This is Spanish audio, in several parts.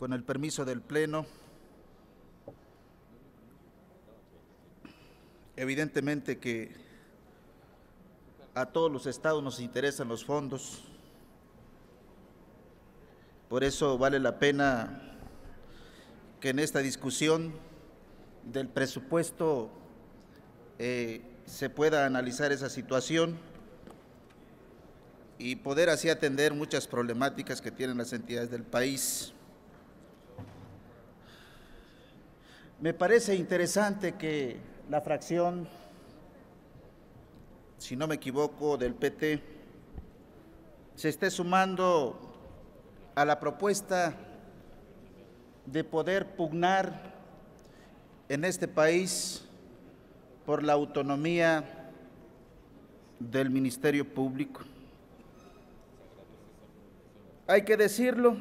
Con el permiso del Pleno, evidentemente que a todos los estados nos interesan los fondos, por eso vale la pena que en esta discusión del presupuesto eh, se pueda analizar esa situación y poder así atender muchas problemáticas que tienen las entidades del país. Me parece interesante que la fracción, si no me equivoco, del PT se esté sumando a la propuesta de poder pugnar en este país por la autonomía del Ministerio Público. Hay que decirlo,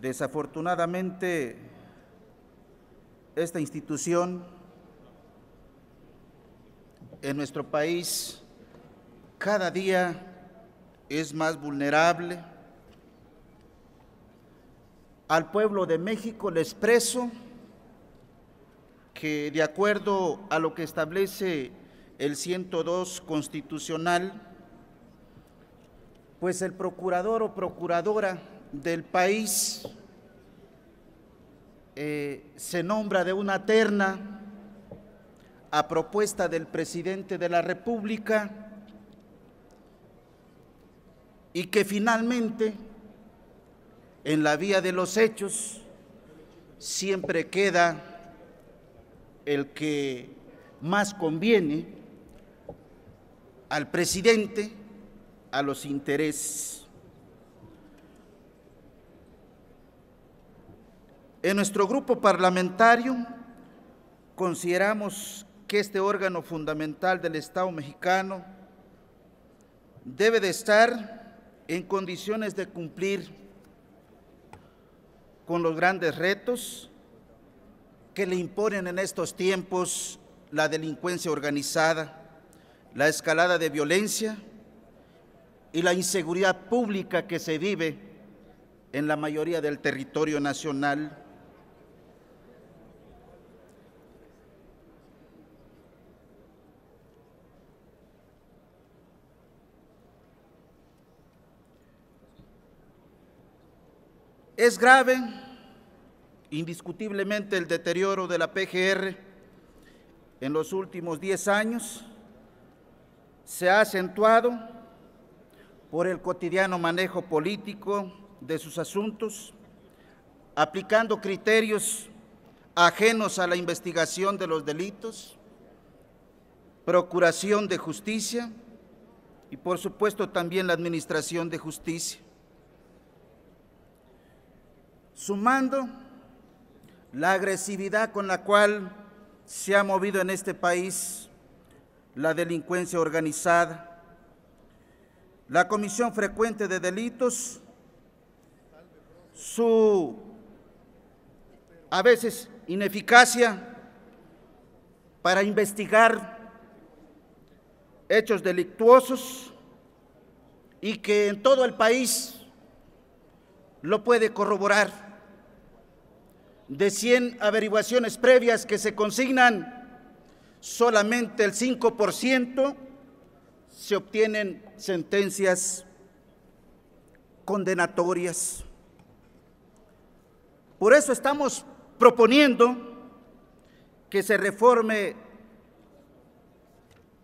desafortunadamente esta institución en nuestro país cada día es más vulnerable. Al pueblo de México le expreso que de acuerdo a lo que establece el 102 constitucional, pues el procurador o procuradora del país eh, se nombra de una terna a propuesta del presidente de la República y que finalmente en la vía de los hechos siempre queda el que más conviene al presidente, a los intereses. En nuestro grupo parlamentario consideramos que este órgano fundamental del Estado mexicano debe de estar en condiciones de cumplir con los grandes retos que le imponen en estos tiempos la delincuencia organizada, la escalada de violencia y la inseguridad pública que se vive en la mayoría del territorio nacional Es grave, indiscutiblemente, el deterioro de la PGR en los últimos 10 años. Se ha acentuado por el cotidiano manejo político de sus asuntos, aplicando criterios ajenos a la investigación de los delitos, procuración de justicia y por supuesto también la administración de justicia sumando la agresividad con la cual se ha movido en este país la delincuencia organizada, la comisión frecuente de delitos, su a veces ineficacia para investigar hechos delictuosos y que en todo el país lo puede corroborar de 100 averiguaciones previas que se consignan, solamente el 5% se obtienen sentencias condenatorias. Por eso estamos proponiendo que se reforme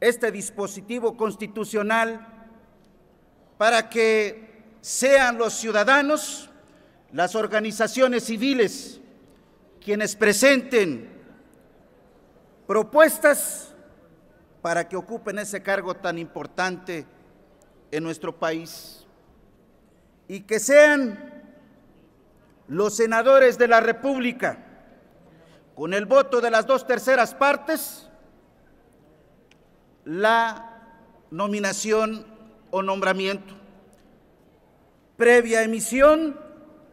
este dispositivo constitucional para que sean los ciudadanos, las organizaciones civiles, quienes presenten propuestas para que ocupen ese cargo tan importante en nuestro país y que sean los senadores de la República con el voto de las dos terceras partes la nominación o nombramiento previa emisión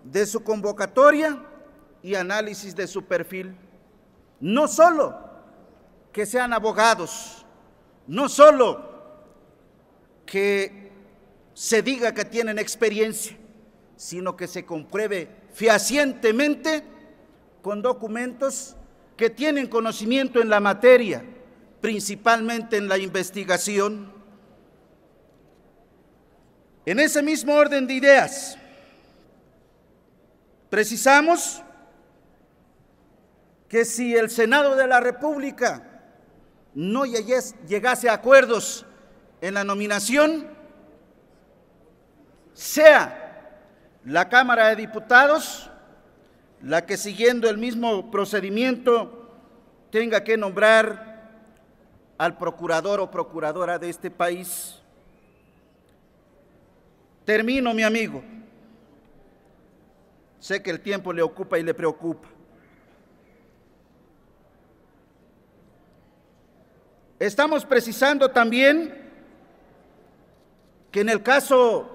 de su convocatoria y análisis de su perfil. No solo que sean abogados, no solo que se diga que tienen experiencia, sino que se compruebe fehacientemente con documentos que tienen conocimiento en la materia, principalmente en la investigación. En ese mismo orden de ideas, precisamos que si el Senado de la República no llegase a acuerdos en la nominación, sea la Cámara de Diputados la que siguiendo el mismo procedimiento tenga que nombrar al procurador o procuradora de este país. Termino, mi amigo. Sé que el tiempo le ocupa y le preocupa. Estamos precisando también que en el caso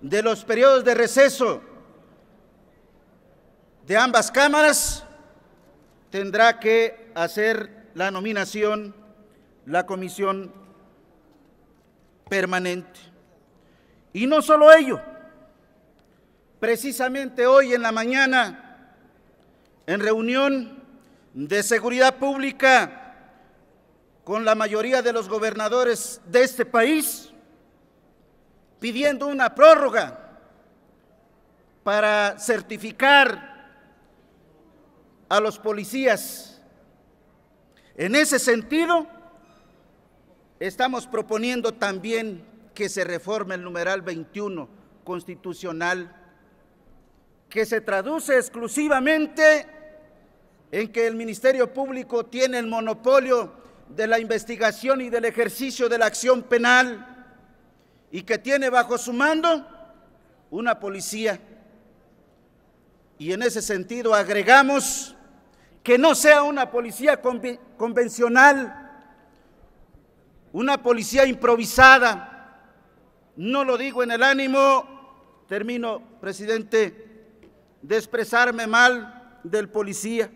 de los periodos de receso de ambas cámaras, tendrá que hacer la nominación la comisión permanente. Y no solo ello, precisamente hoy en la mañana, en reunión de seguridad pública, con la mayoría de los gobernadores de este país pidiendo una prórroga para certificar a los policías. En ese sentido, estamos proponiendo también que se reforme el numeral 21 constitucional, que se traduce exclusivamente en que el Ministerio Público tiene el monopolio de la investigación y del ejercicio de la acción penal y que tiene bajo su mando una policía. Y en ese sentido agregamos que no sea una policía convencional, una policía improvisada. No lo digo en el ánimo, termino, presidente, de expresarme mal del policía.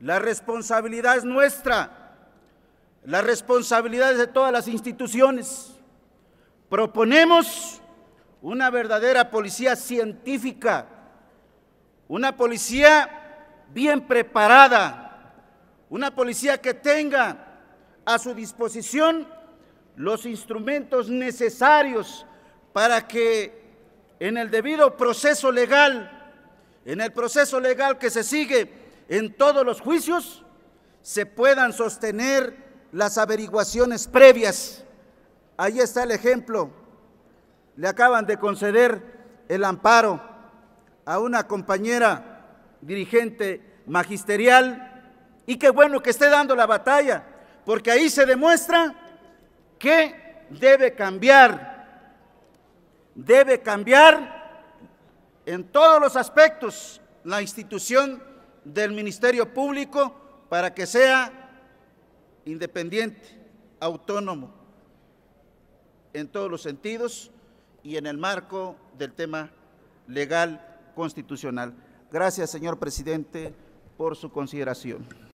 La responsabilidad es nuestra las responsabilidades de todas las instituciones. Proponemos una verdadera policía científica, una policía bien preparada, una policía que tenga a su disposición los instrumentos necesarios para que en el debido proceso legal, en el proceso legal que se sigue en todos los juicios, se puedan sostener las averiguaciones previas. Ahí está el ejemplo. Le acaban de conceder el amparo a una compañera dirigente magisterial y qué bueno que esté dando la batalla, porque ahí se demuestra que debe cambiar, debe cambiar en todos los aspectos la institución del Ministerio Público para que sea independiente, autónomo, en todos los sentidos y en el marco del tema legal constitucional. Gracias, señor presidente, por su consideración.